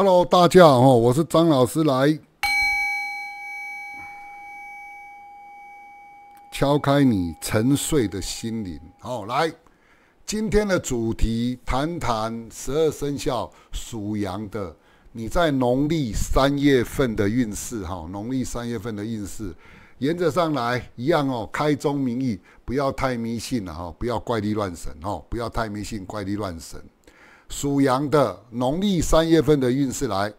Hello，大家好，我是张老师，来敲开你沉睡的心灵。好，来今天的主题，谈谈十二生肖属羊的你在农历三月份的运势。哈，农历三月份的运势，沿着上来一样哦。开宗明义，不要太迷信了哈，不要怪力乱神哦，不要太迷信，怪力乱神。属羊的农历三月份的运势来，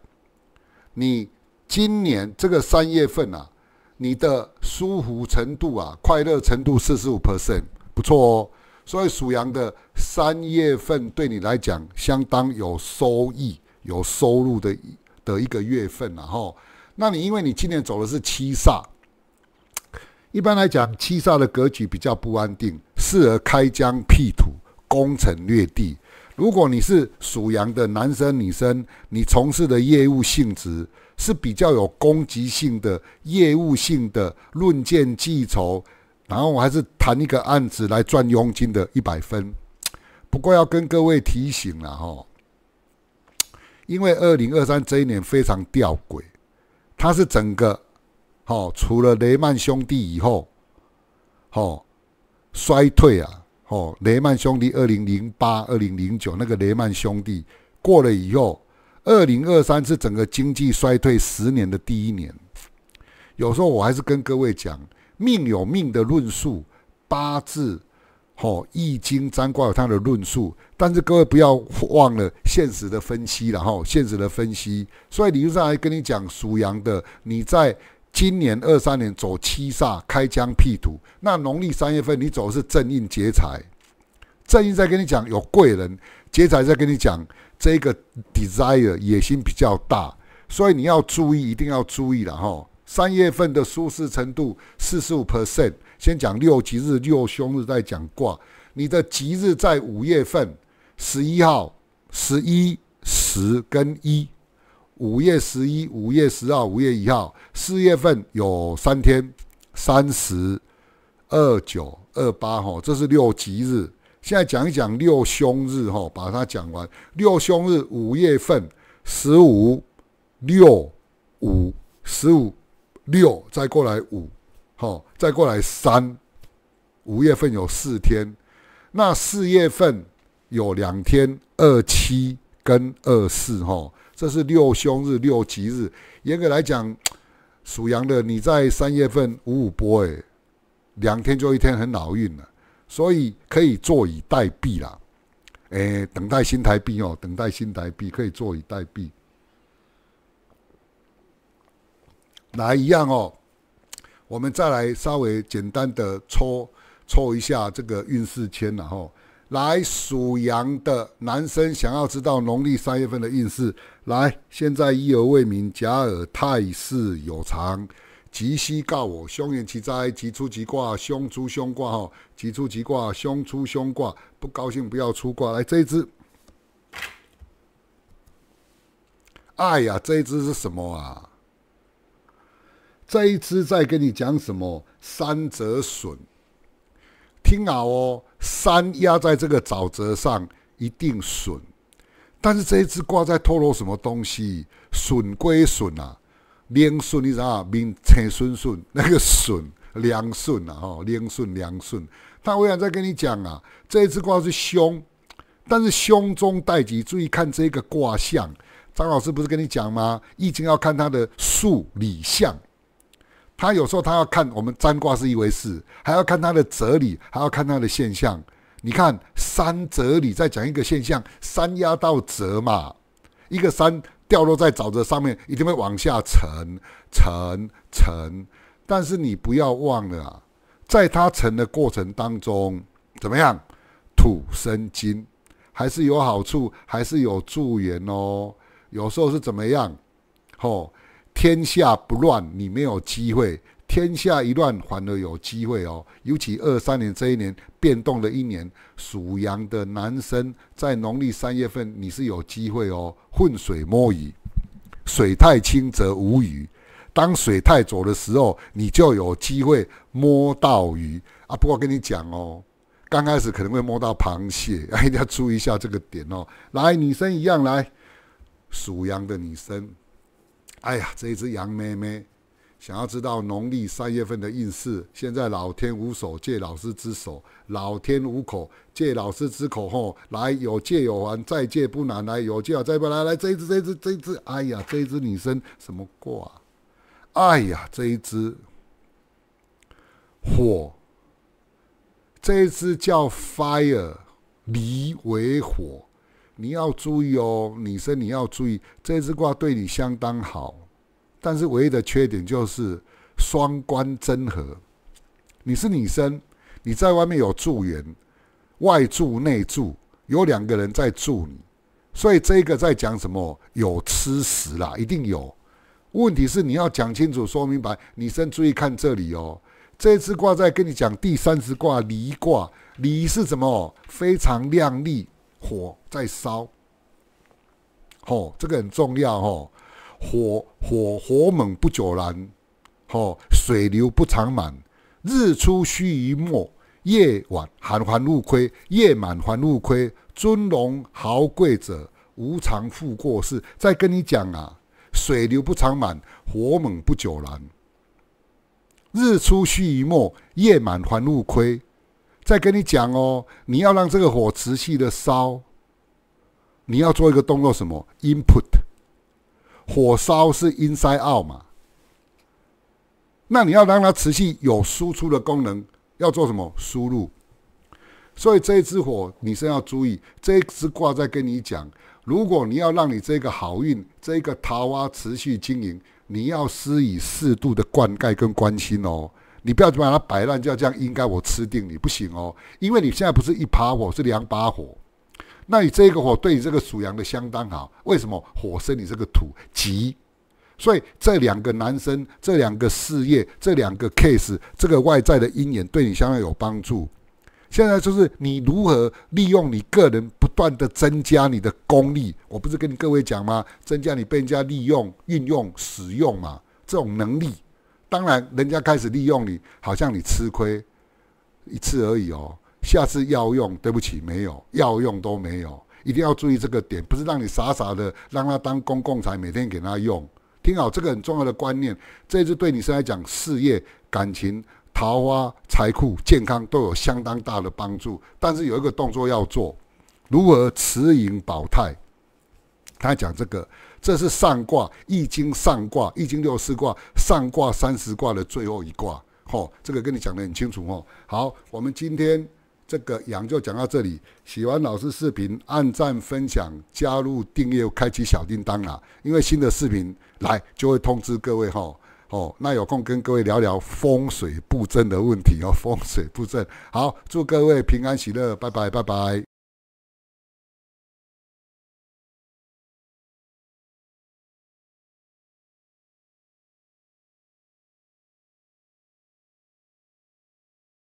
你今年这个三月份啊，你的舒服程度啊，快乐程度四十五 percent 不错哦。所以属羊的三月份对你来讲，相当有收益、有收入的的一个月份，啊、后，那你因为你今年走的是七煞，一般来讲，七煞的格局比较不安定，适合开疆辟土、攻城略地。如果你是属羊的男生、女生，你从事的业务性质是比较有攻击性的业务性的，论件计酬，然后我还是谈一个案子来赚佣金的一百分。不过要跟各位提醒了哈，因为二零二三这一年非常吊诡，它是整个哦，除了雷曼兄弟以后，哦，衰退啊。哦，雷曼兄弟二零零八、二零零九那个雷曼兄弟过了以后，二零二三是整个经济衰退十年的第一年。有时候我还是跟各位讲命有命的论述，八字、哦《易经》、占卦有它的论述，但是各位不要忘了现实的分析了哈，现实的分析。所以理论上还跟你讲属羊的你在。今年二三年走七煞开疆辟土，那农历三月份你走的是正印劫财，正印在跟你讲有贵人，劫财在跟你讲这个 desire 野心比较大，所以你要注意，一定要注意了哈。三月份的舒适程度四十五 percent，先讲六吉日六凶日再讲卦，你的吉日在五月份十一号十一十跟一。五月十一、五月十二、五月一号，四月份有三天，三十二九二八哈，这是六吉日。现在讲一讲六凶日哈，把它讲完。六凶日，五月份十五六五十五六，再过来五，好，再过来三。五月份有四天，那四月份有两天，二七跟二四哈。这是六凶日，六吉日。严格来讲，属羊的你在三月份五五波，哎，两天就一天，很老运了，所以可以坐以待毙啦。哎，等待新台币哦，等待新台币，可以坐以待毙。来一样哦？我们再来稍微简单的抽抽一下这个运势签，然后。来属羊的男生想要知道农历三月份的运势，来，现在一而未明，甲耳太势有常，吉西告我凶言吉灾，吉出吉卦凶出凶卦哈，吉出吉卦凶出凶卦，不高兴不要出卦，来这一只，哎呀，这一只是什么啊？这一只在跟你讲什么？三折损。听好哦，山压在这个沼泽上一定损，但是这一只卦在透露什么东西？损归损啊，良损你知道吗？明财损损，那个损良损啊哈，良损良损。但我想再跟你讲啊，这一只卦是凶，但是凶中带吉。注意看这个卦象，张老师不是跟你讲吗？易经要看它的数理象。他有时候他要看我们占卦是一回事，还要看他的哲理，还要看他的现象。你看山哲理，再讲一个现象：山压到泽嘛，一个山掉落在沼泽上面，一定会往下沉、沉、沉。但是你不要忘了，在它沉的过程当中，怎么样？土生金还是有好处，还是有助缘哦。有时候是怎么样？吼。天下不乱，你没有机会；天下一乱，反而有机会哦。尤其二三年这一年变动的一年，属羊的男生在农历三月份你是有机会哦，混水摸鱼。水太清则无鱼，当水太浊的时候，你就有机会摸到鱼啊。不过跟你讲哦，刚开始可能会摸到螃蟹，哎，要注意一下这个点哦。来，女生一样来，属羊的女生。哎呀，这一只羊妹妹，想要知道农历三月份的运势。现在老天无手借老师之手，老天无口借老师之口吼。来，有借有还，再借不难。来，有借再不来，来这一只，这一只，这一只。哎呀，这一只女生什么卦？哎呀，这一只火，这一只叫 fire，离为火。你要注意哦，女生你要注意，这只卦对你相当好，但是唯一的缺点就是双关真合。你是女生，你在外面有助缘，外助内助，有两个人在助你，所以这个在讲什么？有吃食啦，一定有。问题是你要讲清楚、说明白。女生注意看这里哦，这次卦在跟你讲第三只卦离卦，离是什么？非常亮丽。火在烧，哦，这个很重要哦，火火火猛不久燃，哦，水流不长满，日出须臾没，夜晚寒环入亏，夜满环入亏，尊荣豪贵者无常复过世。再跟你讲啊，水流不长满，火猛不久燃，日出须臾没，夜满环入亏。再跟你讲哦，你要让这个火持续的烧，你要做一个动作什么？input，火烧是 inside out 嘛？那你要让它持续有输出的功能，要做什么？输入。所以这一支火，你先要注意。这一支卦在跟你讲，如果你要让你这个好运、这个桃花持续经营，你要施以适度的灌溉跟关心哦。你不要把它摆烂，就要这样。应该我吃定你，不行哦。因为你现在不是一把火，是两把火。那你这个火对你这个属羊的相当好。为什么火生你这个土急？所以这两个男生、这两个事业、这两个 case，这个外在的因缘对你相当有帮助。现在就是你如何利用你个人不断的增加你的功力。我不是跟你各位讲吗？增加你被人家利用、运用、使用嘛，这种能力。当然，人家开始利用你，好像你吃亏一次而已哦。下次要用，对不起，没有要用都没有，一定要注意这个点，不是让你傻傻的让他当公共财，每天给他用。听好，这个很重要的观念，这次对你是来讲，事业、感情、桃花、财库、健康都有相当大的帮助。但是有一个动作要做，如何持盈保泰？他讲这个。这是上卦，《易经》上卦，《易经》六四卦上卦三十卦的最后一卦，吼，这个跟你讲得很清楚，哦。好，我们今天这个讲就讲到这里。喜欢老师视频，按赞、分享、加入订阅、开启小叮铛啊！因为新的视频来就会通知各位，吼，哦，那有空跟各位聊聊风水布阵的问题哦，风水布阵。好，祝各位平安喜乐，拜拜，拜拜。